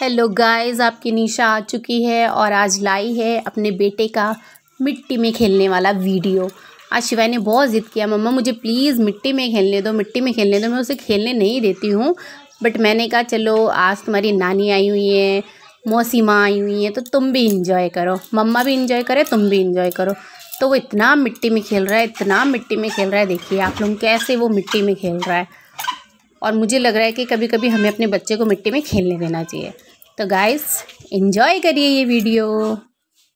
hello guys आपकी निशा आ चुकी है और आज लाई है अपने बेटे का मिट्टी में खेलने वाला वीडियो आज शिवाय ने बहुत ज़िद किया मम्मा मुझे प्लीज़ मिट्टी में खेलने दो मिट्टी में खेलने दो मैं उसे खेलने नहीं देती हूँ बट मैंने कहा चलो आज तुम्हारी नानी आई हुई है मौसी माँ आई हुई हैं तो तुम भी इंजॉय करो मम्मा भी इंजॉय करे तुम भी इंजॉय करो तो वो इतना मिट्टी में खेल रहा है इतना मिट्टी में खेल रहा है देखिए आप लोग कैसे वो मिट्टी में खेल रहा है और मुझे लग रहा है कि कभी कभी हमें अपने बच्चे को मिट्टी में खेलने देना चाहिए तो गाइस इन्जॉय करिए ये वीडियो